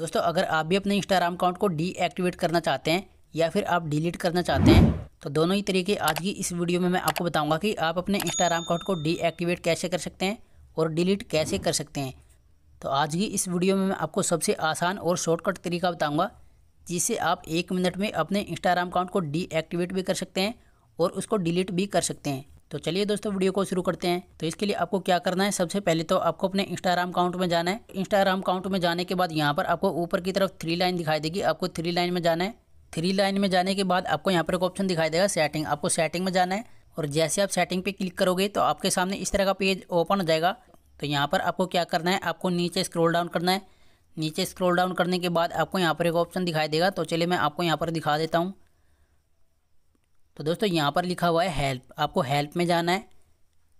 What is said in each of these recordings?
दोस्तों अगर आप भी अपने इंस्टाग्राम अकाउंट को डीएक्टिवेट करना चाहते हैं या फिर आप डिलीट करना चाहते हैं तो दोनों ही तरीके आज की इस वीडियो में मैं आपको बताऊंगा कि आप अपने इंस्टाग्राम अकाउंट को डीएक्टिवेट कैसे कर सकते हैं और डिलीट कैसे कर सकते हैं तो आज की इस वीडियो में मैं आपको सबसे आसान और शॉर्टकट तरीका बताऊँगा जिससे आप एक मिनट में अपने इंस्टाग्राम अकाउंट को डीएक्टिवेट भी कर सकते हैं और उसको डिलीट भी कर सकते हैं तो चलिए दोस्तों वीडियो को शुरू करते हैं तो इसके लिए आपको क्या करना है सबसे पहले तो आपको अपने इंस्टाग्राम अकाउंट में जाना है इंस्टाग्राम अकाउंट में जाने के बाद यहाँ पर आपको ऊपर की तरफ थ्री लाइन दिखाई देगी आपको थ्री लाइन में जाना है थ्री लाइन में जाने के बाद आपको यहाँ पर एक ऑप्शन दिखाई देगा सेटिंग आपको सेटिंग में जाना है और जैसे आप सेटिंग पे क्लिक करोगे तो आपके सामने इस तरह का पेज ओपन हो जाएगा तो यहाँ पर आपको क्या करना है आपको नीचे स्क्रॉल डाउन करना है नीचे स्क्रॉल डाउन करने के बाद आपको यहाँ पर एक ऑप्शन दिखाई देगा तो चलिए मैं आपको यहाँ पर दिखा देता हूँ तो दोस्तों यहाँ पर लिखा हुआ है हेल्प आपको हेल्प में जाना है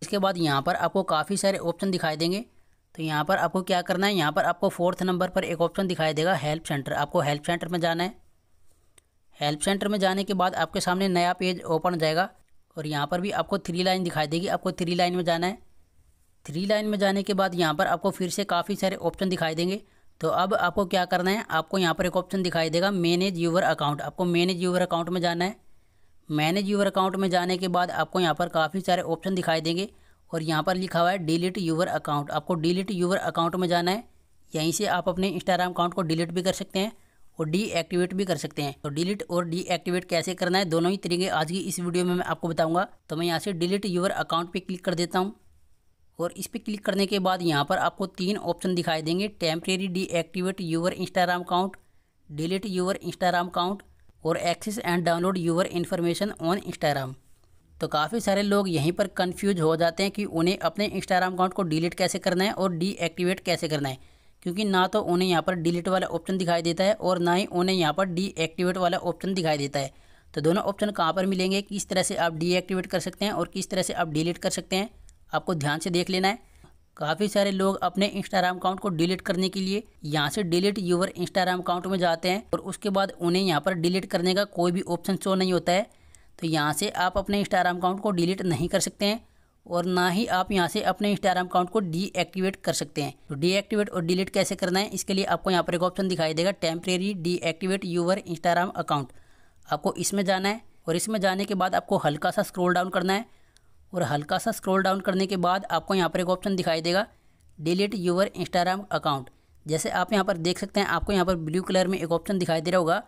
इसके बाद यहाँ पर आपको काफ़ी सारे ऑप्शन दिखाई देंगे तो यहाँ पर आपको क्या करना है यहाँ पर आपको फोर्थ नंबर पर एक ऑप्शन दिखाई देगा हेल्प सेंटर आपको हेल्प सेंटर में जाना है हेल्प सेंटर में जाने के बाद आपके सामने नया पेज ओपन हो जाएगा और यहाँ पर भी आपको थ्री लाइन दिखाई देगी आपको थ्री लाइन में जाना है थ्री लाइन में जाने के बाद यहाँ पर आपको फिर से काफ़ी सारे ऑप्शन दिखाई देंगे तो अब आपको क्या करना है आपको यहाँ पर एक ऑप्शन दिखाई देगा मैनेज यूवर अकाउंट आपको मैनेज यूवर अकाउंट में जाना है मैनेज यूवर अकाउंट में जाने के बाद आपको यहाँ पर काफ़ी सारे ऑप्शन दिखाई देंगे और यहाँ पर लिखा हुआ है डिलीट यूवर अकाउंट आपको डिलीट यूवर अकाउंट में जाना है यहीं से आप अपने इंस्टाग्राम अकाउंट को डिलीट भी कर सकते हैं और डीएक्टिवेट भी कर सकते हैं तो डिलीट और डीएक्टिवेट कैसे करना है दोनों ही तरीके आज की इस वीडियो में मैं आपको बताऊंगा तो मैं यहाँ से डिलीट यूवर अकाउंट पे क्लिक कर देता हूँ और इस पर क्लिक करने के बाद यहाँ पर आपको तीन ऑप्शन दिखाई देंगे temporary deactivate your Instagram account delete your Instagram account और access and download your information on Instagram तो काफ़ी सारे लोग यहीं पर कंफ्यूज हो जाते हैं कि उन्हें अपने इंस्टाग्राम अकाउंट को डिलीट कैसे करना है और डीएक्टिवेट कैसे करना है क्योंकि ना तो उन्हें यहाँ पर डिलीट वाला ऑप्शन दिखाई देता है और ना ही उन्हें यहाँ पर डीएक्टिवेट वाला ऑप्शन दिखाई देता है तो दोनों ऑप्शन कहाँ पर मिलेंगे किस तरह से आप डीएक्टिवेट कर सकते हैं और किस तरह से आप डिलीट कर सकते हैं आपको ध्यान से देख लेना है काफ़ी सारे लोग अपने इंस्टाग्राम अकाउंट को डिलीट करने के लिए यहाँ से डिलीट यूवर इंस्टाग्राम अकाउंट में जाते हैं और उसके बाद उन्हें यहाँ पर डिलीट करने का कोई भी ऑप्शन शो नहीं होता है तो यहाँ से आप अपने इंस्टाग्राम अकाउंट को डिलीट नहीं कर सकते हैं और ना ही आप यहाँ से अपने इंस्टाग्राम अकाउंट को डीएक्टिवेट कर सकते हैं तो डीएक्टिवेट और डिलीट कैसे करना है इसके लिए आपको यहाँ पर एक ऑप्शन दिखाई देगा temporary deactivate your Instagram account आपको इसमें जाना है और इसमें जाने के बाद आपको हल्का सा स्क्रोल डाउन करना है और हल्का सा स्क्रॉल डाउन करने के बाद आपको यहाँ पर एक ऑप्शन दिखाई देगा डिलीट यूवर इंस्टाग्राम अकाउंट जैसे आप यहाँ पर देख सकते हैं आपको यहाँ पर ब्लू कलर में एक ऑप्शन दिखाई दे रहा होगा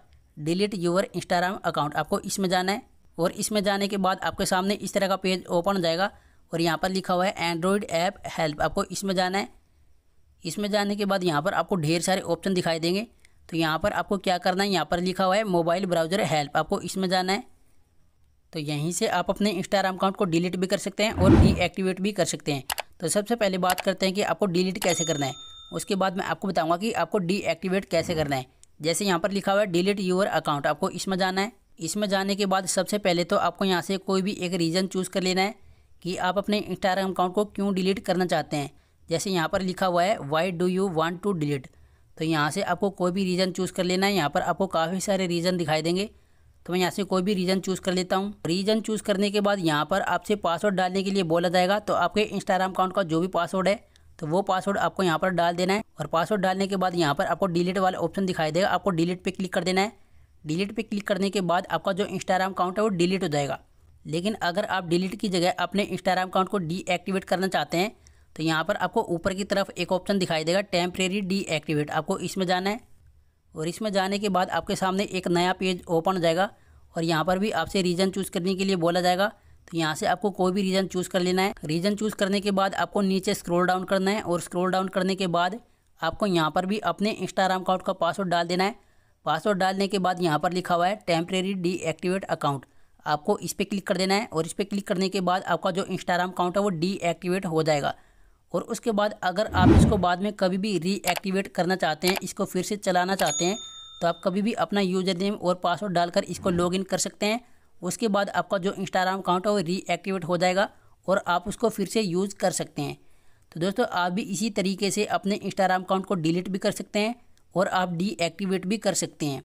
डिलीट यूवर इंस्टाग्राम अकाउंट आपको इसमें जाना है और इसमें जाने के बाद आपके सामने इस तरह का पेज ओपन हो जाएगा और यहाँ पर लिखा हुआ है एंड्रॉयड ऐप हेल्प आपको इसमें जाना है इसमें जाने के बाद यहाँ पर आपको ढेर सारे ऑप्शन दिखाई देंगे तो यहाँ पर आपको क्या करना है यहाँ पर लिखा हुआ है मोबाइल ब्राउज़र हेल्प आपको इसमें जाना है तो यहीं से आप अपने इंस्टाग्राम अकाउंट को डिलीट भी कर सकते हैं और डीएक्टिवेट भी कर सकते हैं तो सबसे पहले बात करते हैं कि आपको डिलीट कैसे करना है उसके बाद मैं आपको बताऊँगा कि आपको डीएक्टिवेट कैसे करना है जैसे यहाँ पर लिखा हुआ है डिलीट यूर अकाउंट आपको इसमें जाना है इसमें जाने के बाद सबसे पहले तो आपको यहाँ से कोई भी एक रीज़न चूज़ कर लेना है कि आप अपने इंस्टाग्राम अकाउंट को क्यों डिलीट करना चाहते हैं जैसे यहाँ पर लिखा हुआ है why do you want to delete तो यहाँ से आपको कोई भी रीज़न चूज़ कर लेना है यहाँ पर आपको काफ़ी सारे रीज़न दिखाई देंगे तो मैं यहाँ से कोई भी रीजन चूज़ कर लेता हूँ रीजन चूज़ करने के बाद यहाँ पर आपसे पासवर्ड डालने के लिए बोला जाएगा तो आपके इंस्टाग्राम अकाउंट का जो भी पासवर्ड है तो वो पासवर्ड आपको यहाँ पर डाल देना है और पासवर्ड डालने के बाद यहाँ पर आपको डिलीट वाला ऑप्शन दिखाई देगा आपको डिलीट पे क्लिक कर देना है डिलीट पे क्लिक करने के बाद आपका जो इंस्टाग्राम अकाउंट है वो डिलीट हो जाएगा लेकिन अगर आप डिलीट की जगह अपने इंस्टाग्राम अकाउंट को डीएक्टिवेट करना चाहते हैं तो यहाँ पर आपको ऊपर की तरफ एक ऑप्शन दिखाई देगा टेम्प्रेरी डीएक्टिवेट आपको इसमें जाना है और इसमें जाने के बाद आपके सामने एक नया पेज ओपन हो जाएगा और यहाँ पर भी आपसे रीज़न चूज़ करने के लिए बोला जाएगा तो यहाँ से आपको कोई भी रीज़न चूज़ कर लेना है रीज़न चूज़ करने के बाद आपको नीचे स्क्रॉल डाउन करना है और स्क्रॉल डाउन करने के बाद आपको यहाँ पर भी अपने इंस्टाग्राम अकाउंट का पासवर्ड डाल देना है पासवर्ड डालने के बाद यहाँ पर लिखा हुआ है टेम्प्रेरी डीएक्टिवेट अकाउंट आपको इस पर क्लिक कर देना है और इस पर क्लिक करने के बाद आपका जो इंस्टाग्राम अकाउंट है वो डीएक्टिवेट हो जाएगा और उसके बाद अगर आप इसको बाद में कभी भी रीएक्टिवेट करना चाहते हैं इसको फिर से चलाना चाहते हैं तो आप कभी भी अपना यूजर नेम और पासवर्ड डालकर इसको लॉगिन कर सकते हैं उसके बाद आपका जो इंस्टाग्राम अकाउंट है वो रीएक्टिवेट हो जाएगा और आप उसको फिर से यूज़ कर सकते हैं तो दोस्तों आप भी इसी तरीके से अपने इंस्टाग्राम अकाउंट को डिलीट भी कर सकते हैं और आप डीएक्टिवेट भी कर सकते हैं